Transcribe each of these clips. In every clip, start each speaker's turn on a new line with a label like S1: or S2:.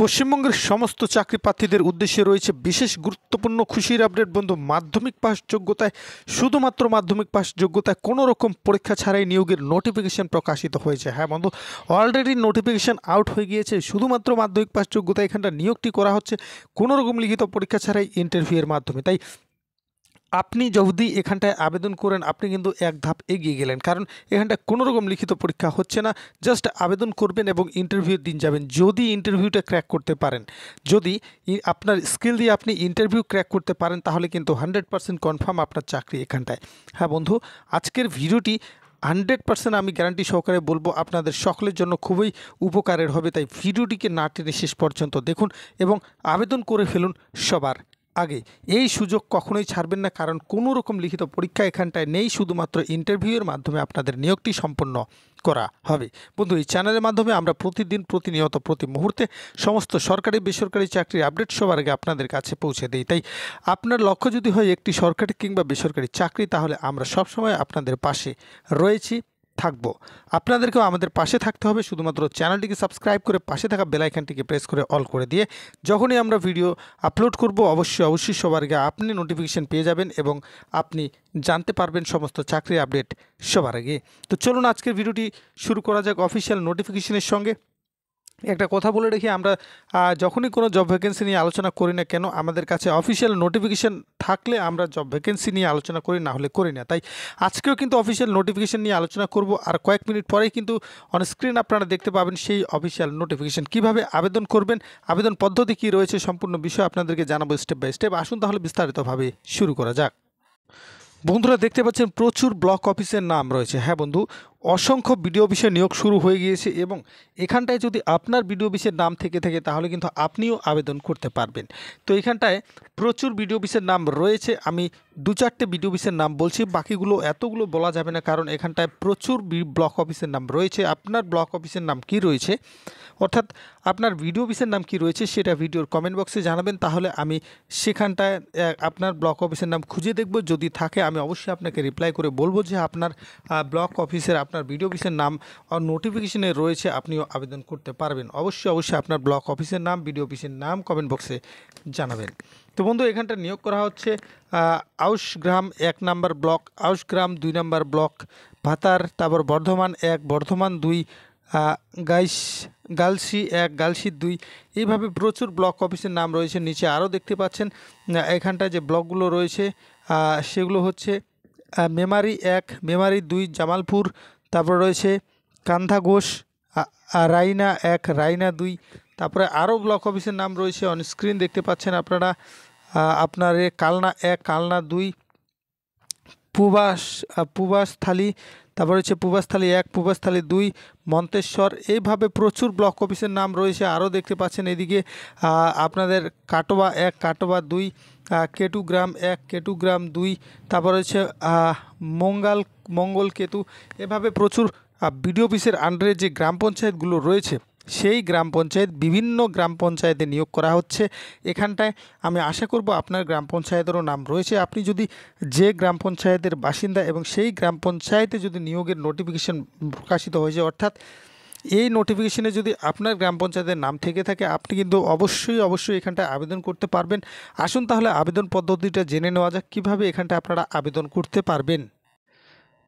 S1: পশ্চিমবঙ্গের সমস্ত চাকরি প্রার্থীদের উদ্দেশ্যে রয়েছে বিশেষ গুরুত্বপূর্ণ খুশির আপডেট বন্ধু মাধ্যমিক পাস যোগ্যতায় শুধুমাত্র মাধ্যমিক পাস যোগ্যতায় কোনো রকম পরীক্ষা ছাড়াই নিয়োগের নোটিফিকেশন প্রকাশিত হয়েছে হ্যাঁ বন্ধু অলরেডি নোটিফিকেশান আউট হয়ে গিয়েছে শুধুমাত্র মাধ্যমিক পাস যোগ্যতায় এখানটা নিয়োগটি করা হচ্ছে কোনো রকম লিখিত পরীক্ষা ছাড়াই ইন্টারভিউয়ের মাধ্যমে তাই আপনি যদি এখানটায় আবেদন করেন আপনি কিন্তু এক ধাপ এগিয়ে গেলেন কারণ এখানটায় কোনো রকম লিখিত পরীক্ষা হচ্ছে না জাস্ট আবেদন করবেন এবং ইন্টারভিউর দিন যাবেন যদি ইন্টারভিউটা ক্র্যাক করতে পারেন যদি আপনার স্কিল দিয়ে আপনি ইন্টারভিউ ক্র্যাক করতে পারেন তাহলে কিন্তু হান্ড্রেড পার্সেন্ট কনফার্ম আপনার চাকরি এখানটায় হ্যাঁ বন্ধু আজকের ভিডিওটি হান্ড্রেড পার্সেন্ট আমি গ্যারান্টি সহকারে বলবো আপনাদের সকলের জন্য খুবই উপকারের হবে তাই ভিডিওটিকে না টেনে শেষ পর্যন্ত দেখুন এবং আবেদন করে ফেলুন সবার আগে এই সুযোগ কখনোই ছাড়বেন না কারণ কোনো রকম লিখিত পরীক্ষা এখানটায় নেই শুধুমাত্র ইন্টারভিউয়ের মাধ্যমে আপনাদের নিয়োগটি সম্পন্ন করা হবে বন্ধু এই চ্যানেলের মাধ্যমে আমরা প্রতিদিন প্রতিনিয়ত প্রতি মুহূর্তে সমস্ত সরকারি বেসরকারি চাকরির আপডেট সবার আগে আপনাদের কাছে পৌঁছে দিই তাই আপনার লক্ষ্য যদি হয় একটি সরকারি কিংবা বেসরকারি চাকরি তাহলে আমরা সবসময় আপনাদের পাশে রয়েছি থাকবো আপনাদেরকেও আমাদের পাশে থাকতে হবে শুধুমাত্র চ্যানেলটিকে সাবস্ক্রাইব করে পাশে থাকা বেলাইকানটিকে প্রেস করে অল করে দিয়ে যখনই আমরা ভিডিও আপলোড করব অবশ্যই অবশ্যই সবার আগে আপনি নোটিফিকেশান পেয়ে যাবেন এবং আপনি জানতে পারবেন সমস্ত চাকরি আপডেট সবার আগে তো চলুন আজকের ভিডিওটি শুরু করা যাক অফিসিয়াল নোটিফিকেশানের সঙ্গে একটা কথা বলে রেখি আমরা যখনই কোনো জব ভ্যাকেন্সি নিয়ে আলোচনা করি না কেন আমাদের কাছে অফিসিয়াল নোটিফিকেশান থাকলে আমরা জব ভ্যাকেন্সি নিয়ে আলোচনা করি না হলে করি না তাই আজকেও কিন্তু অফিসিয়াল নোটিফিকেশান নিয়ে আলোচনা করব আর কয়েক মিনিট পরেই কিন্তু অন স্ক্রিন আপনারা দেখতে পাবেন সেই অফিসিয়াল নোটিফিকেশান কিভাবে আবেদন করবেন আবেদন পদ্ধতি কী রয়েছে সম্পূর্ণ বিষয় আপনাদেরকে জানাবো স্টেপ বাই স্টেপ আসুন তাহলে বিস্তারিতভাবে শুরু করা যাক বন্ধুরা দেখতে পাচ্ছেন প্রচুর ব্লক অফিসের নাম রয়েছে হ্যাঁ বন্ধু অসংখ্য ভিডিও অফিসে নিয়োগ শুরু হয়ে গিয়েছে এবং এখানটায় যদি আপনার ভিডিও অফিসের নাম থেকে থাকে তাহলে কিন্তু আপনিও আবেদন করতে পারবেন তো এখানটায় প্রচুর ভিডিও অফিসের নাম রয়েছে আমি দু চারটে ভিডিও অফিসের নাম বলছি বাকিগুলো এতগুলো বলা যাবে না কারণ এখানটায় প্রচুর ব্লক অফিসের নাম রয়েছে আপনার ব্লক অফিসের নাম কি রয়েছে অর্থাৎ আপনার ভিডিও অফিসের নাম কি রয়েছে সেটা ভিডিওর কমেন্ট বক্সে জানাবেন তাহলে আমি সেখানটায় আপনার ব্লক অফিসের নাম খুঁজে দেখব যদি থাকে আমি অবশ্যই আপনাকে রিপ্লাই করে বলবো যে আপনার ব্লক অফিসের আপনার বিডিও অফিসের নাম আর নোটিফিকেশনে রয়েছে আপনিও আবেদন করতে পারবেন অবশ্যই অবশ্যই আপনার ব্লক অফিসের নাম বিডিও অফিসের নাম কমেন্ট বক্সে জানাবেন তো বন্ধু এখানটা নিয়োগ করা হচ্ছে আউশগ্রাম এক নাম্বার ব্লক গ্রাম দুই নাম্বার ব্লক ভাতার তারপর বর্ধমান এক বর্ধমান দুই গাইস গালসি এক গালসি দুই এইভাবে প্রচুর ব্লক অফিসের নাম রয়েছে নিচে আরও দেখতে পাচ্ছেন এখানটায় যে ব্লকগুলো রয়েছে সেগুলো হচ্ছে মেমারি এক মেমারি দুই জামালপুর তারপর রয়েছে কান্থা ঘোষ রাইনা এক রাইনা দুই তারপরে আরও ব্লক অফিসের নাম রয়েছে অনস্ক্রিন দেখতে পাচ্ছেন আপনারা আপনার কালনা এক কালনা দুই পুবাস পুবাস থালি তারপর হচ্ছে পূবাস্থলী এক পূবাস্থলী দুই মন্তেশ্বর এইভাবে প্রচুর ব্লক অফিসের নাম রয়েছে আরও দেখতে পাচ্ছেন এদিকে আপনাদের কাটোয়া এক কাটোয়া দুই কেটু গ্রাম এক কেটু গ্রাম দুই তারপর হচ্ছে মঙ্গাল মঙ্গল কেতু এভাবে প্রচুর বিডিও অফিসের আন্ডারে যে গ্রাম পঞ্চায়েতগুলো রয়েছে সেই গ্রাম পঞ্চায়েত বিভিন্ন গ্রাম পঞ্চায়েতে নিয়োগ করা হচ্ছে এখানটায় আমি আশা করব আপনার গ্রাম পঞ্চায়েতেরও নাম রয়েছে আপনি যদি যে গ্রাম পঞ্চায়েতের বাসিন্দা এবং সেই গ্রাম পঞ্চায়েতে যদি নিয়োগের নোটিফিকেশন প্রকাশিত হয়েছে অর্থাৎ এই নোটিফিকেশনে যদি আপনার গ্রাম পঞ্চায়েতের নাম থেকে থাকে আপনি কিন্তু অবশ্যই অবশ্যই এখানটায় আবেদন করতে পারবেন আসুন তাহলে আবেদন পদ্ধতিটা জেনে নেওয়া যাক কীভাবে এখানটায় আপনারা আবেদন করতে পারবেন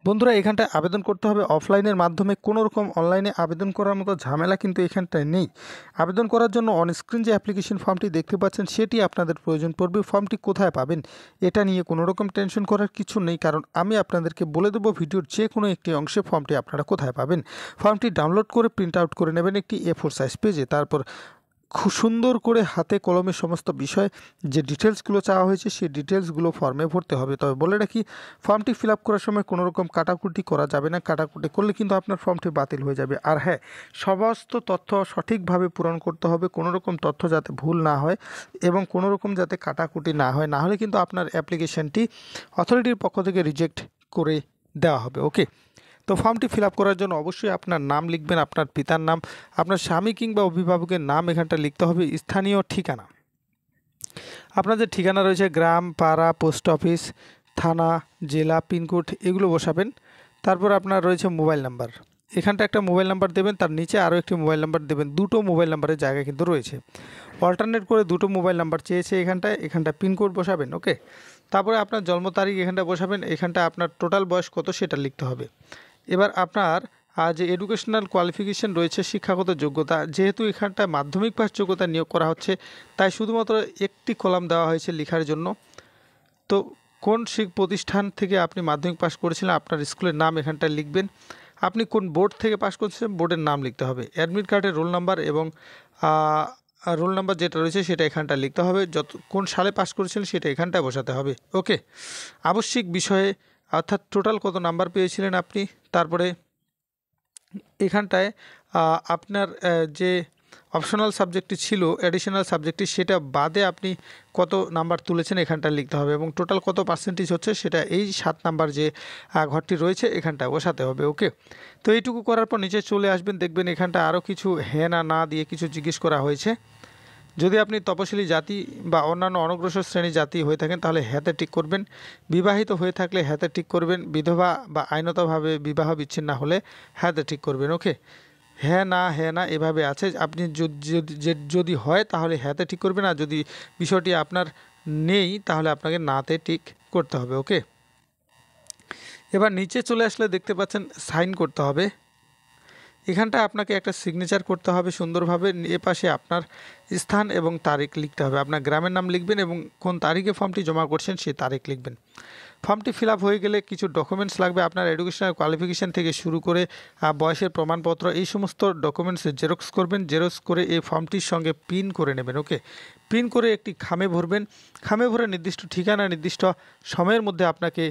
S1: বন্ধুরা এখানটায় আবেদন করতে হবে অফলাইনের মাধ্যমে কোনো রকম অনলাইনে আবেদন করার মতো ঝামেলা কিন্তু এখানটায় নেই আবেদন করার জন্য অনস্ক্রিন যে অ্যাপ্লিকেশন ফর্মটি দেখতে পাচ্ছেন সেটি আপনাদের প্রয়োজন পড়বে ফর্মটি কোথায় পাবেন এটা নিয়ে কোনো রকম টেনশন করার কিছু নেই কারণ আমি আপনাদেরকে বলে দেবো ভিডিওর যে কোনো একটি অংশে ফর্মটি আপনারা কোথায় পাবেন ফর্মটি ডাউনলোড করে প্রিন্ট আউট করে নেবেন একটি এ ফোর সাইজ পেজে তারপর খুব সুন্দর করে হাতে কলমে সমস্ত বিষয় যে ডিটেলসগুলো চাওয়া হয়েছে সেই ডিটেলসগুলো ফর্মে ভরতে হবে তবে বলে রাখি ফর্মটি ফিল আপ করার সময় কোনো রকম কাটাকুটি করা যাবে না কাটাকুটি করলে কিন্তু আপনার ফর্মটি বাতিল হয়ে যাবে আর হ্যাঁ সমস্ত তথ্য সঠিকভাবে পূরণ করতে হবে কোনো রকম তথ্য যাতে ভুল না হয় এবং কোনো রকম যাতে কাটাকুটি না হয় না হলে কিন্তু আপনার অ্যাপ্লিকেশনটি অথরিটির পক্ষ থেকে রিজেক্ট করে দেওয়া হবে ওকে তো ফর্মটি ফিল করার জন্য অবশ্যই আপনার নাম লিখবেন আপনার পিতার নাম আপনার স্বামী কিংবা অভিভাবকের নাম এখানটা লিখতে হবে স্থানীয় ঠিকানা আপনার যে ঠিকানা রয়েছে গ্রাম পাড়া পোস্ট অফিস থানা জেলা পিনকোড এগুলো বসাবেন তারপর আপনার রয়েছে মোবাইল নাম্বার এখানটা একটা মোবাইল নাম্বার দেবেন তার নিচে আরও একটি মোবাইল নাম্বার দেবেন দুটো মোবাইল নাম্বারের জায়গা কিন্তু রয়েছে অল্টারনেট করে দুটো মোবাইল নাম্বার চেয়েছে এখানটায় এখানটা পিনকোড বসাবেন ওকে তারপরে আপনার জন্ম তারিখ এখানটা বসাবেন এখানটা আপনার টোটাল বয়স কত সেটা লিখতে হবে এবার আপনার যে এডুকেশনাল কোয়ালিফিকেশন রয়েছে শিক্ষাগত যোগ্যতা যেহেতু এখানটায় মাধ্যমিক পাস যোগ্যতা নিয়োগ করা হচ্ছে তাই শুধুমাত্র একটি কলাম দেওয়া হয়েছে লেখার জন্য তো কোন শিখ প্রতিষ্ঠান থেকে আপনি মাধ্যমিক পাস করেছিলেন আপনার স্কুলের নাম এখানটায় লিখবেন আপনি কোন বোর্ড থেকে পাস করছেন বোর্ডের নাম লিখতে হবে অ্যাডমিট কার্ডের রোল নাম্বার এবং রোল নাম্বার যেটা রয়েছে সেটা এখানটা লিখতে হবে যত কোন সালে পাস করেছিলেন সেটা এখানটায় বসাতে হবে ওকে আবশ্যিক বিষয়ে অর্থাৎ টোটাল কত নাম্বার পেয়েছিলেন আপনি তারপরে এখানটায় আপনার যে অপশনাল সাবজেক্টটি ছিল অ্যাডিশনাল সাবজেক্টটি সেটা বাদে আপনি কত নাম্বার তুলেছেন এখানটা লিখতে হবে এবং টোটাল কত পার্সেন্টেজ হচ্ছে সেটা এই সাত নাম্বার যে ঘরটি রয়েছে এখানটা বসাতে হবে ওকে তো এইটুকু করার পর নিচে চলে আসবেন দেখবেন এখানটা আরও কিছু হ্যাঁ না না দিয়ে কিছু জিজ্ঞেস করা হয়েছে যদি আপনি তপশিলি জাতি বা অন্যান্য অনগ্রসর শ্রেণী জাতি হয়ে থাকেন তাহলে হ্যাতে ঠিক করবেন বিবাহিত হয়ে থাকলে হ্যাতে ঠিক করবেন বিধবা বা আইনতভাবে বিবাহ বিচ্ছিন্ন হলে হ্যাতে ঠিক করবেন ওকে হ্যাঁ না হ্যাঁ না এভাবে আছে আপনি যদি হয় তাহলে হ্যাঁতে ঠিক করবেন আর যদি বিষয়টি আপনার নেই তাহলে আপনাকে নাতে ঠিক করতে হবে ওকে এবার নিচে চলে আসলে দেখতে পাচ্ছেন সাইন করতে হবে এখানটা আপনাকে একটা সিগনেচার করতে হবে সুন্দরভাবে এ পাশে আপনার স্থান এবং তারিখ লিখতে হবে আপনার গ্রামের নাম লিখবেন এবং কোন তারিখে ফর্মটি জমা করছেন সেই তারিখ লিখবেন ফর্মটি ফিল হয়ে গেলে কিছু ডকুমেন্টস লাগবে আপনার এডুকেশনাল কোয়ালিফিকেশান থেকে শুরু করে বয়সের প্রমাণপত্র এই সমস্ত ডকুমেন্টস জেরক্স করবেন জেরক্স করে এই ফর্মটির সঙ্গে পিন করে নেবেন ওকে পিন করে একটি খামে ভরবেন খামে ভরে নির্দিষ্ট ঠিকানা নির্দিষ্ট সময়ের মধ্যে আপনাকে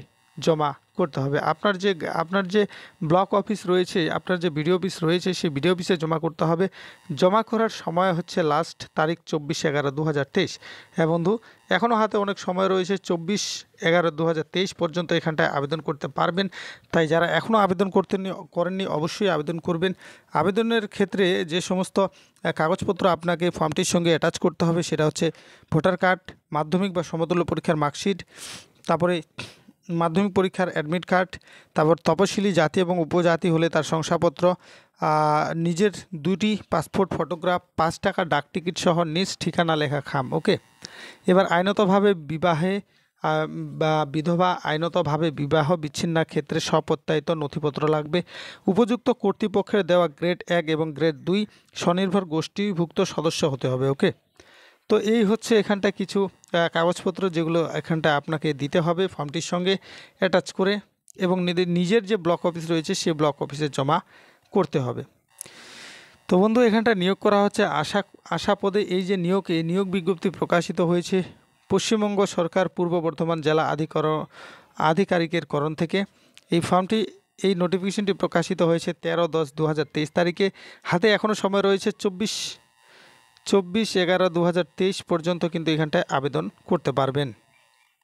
S1: জমা করতে হবে আপনার যে আপনার যে ব্লক অফিস রয়েছে আপনার যে বিডিও অফিস রয়েছে সেই বিডিও অফিসে জমা করতে হবে জমা করার সময় হচ্ছে লাস্ট তারিখ চব্বিশ এগারো দু হাজার তেইশ হ্যাঁ বন্ধু এখনও হাতে অনেক সময় রয়েছে চব্বিশ এগারো দু পর্যন্ত এখানটায় আবেদন করতে পারবেন তাই যারা এখনও আবেদন করতে করেননি অবশ্যই আবেদন করবেন আবেদনের ক্ষেত্রে যে সমস্ত কাগজপত্র আপনাকে ফর্মটির সঙ্গে অ্যাটাচ করতে হবে সেটা হচ্ছে ভোটার কার্ড মাধ্যমিক বা সমতুল্য পরীক্ষার মার্কশিট তারপরে মাধ্যমিক পরীক্ষার অ্যাডমিট কার্ড তারপর তপশিলি জাতি এবং উপজাতি হলে তার শংসাপত্র নিজের দুটি পাসপোর্ট ফটোগ্রাফ পাঁচ টাকা ডাক টিকিট সহ নিজ ঠিকানা লেখা খাম ওকে এবার আইনতভাবে বিবাহে বা বিধবা আইনতভাবে বিবাহ বিচ্ছিন্ন ক্ষেত্রে স্বপ্রত্যায়িত নথিপত্র লাগবে উপযুক্ত কর্তৃপক্ষের দেওয়া গ্রেড এক এবং গ্রেড দুই স্বনির্ভর গোষ্ঠীভুক্ত সদস্য হতে হবে ওকে তো এই হচ্ছে এখানটা কিছু কাগজপত্র যেগুলো এখানটা আপনাকে দিতে হবে ফর্মটির সঙ্গে অ্যাটাচ করে এবং নিজের যে ব্লক অফিস রয়েছে সে ব্লক অফিসে জমা করতে হবে তো বন্ধু এখানটা নিয়োগ করা হচ্ছে আশা আশা পদে এই যে নিয়োগ এই নিয়োগ বিজ্ঞপ্তি প্রকাশিত হয়েছে পশ্চিমবঙ্গ সরকার পূর্ব বর্ধমান জেলা আধিকর আধিকারিকের করণ থেকে এই ফর্মটি এই নোটিফিকেশনটি প্রকাশিত হয়েছে তেরো দশ দু তারিখে হাতে এখনও সময় রয়েছে চব্বিশ চব্বিশ এগারো দু পর্যন্ত কিন্তু এখানটায় আবেদন করতে পারবেন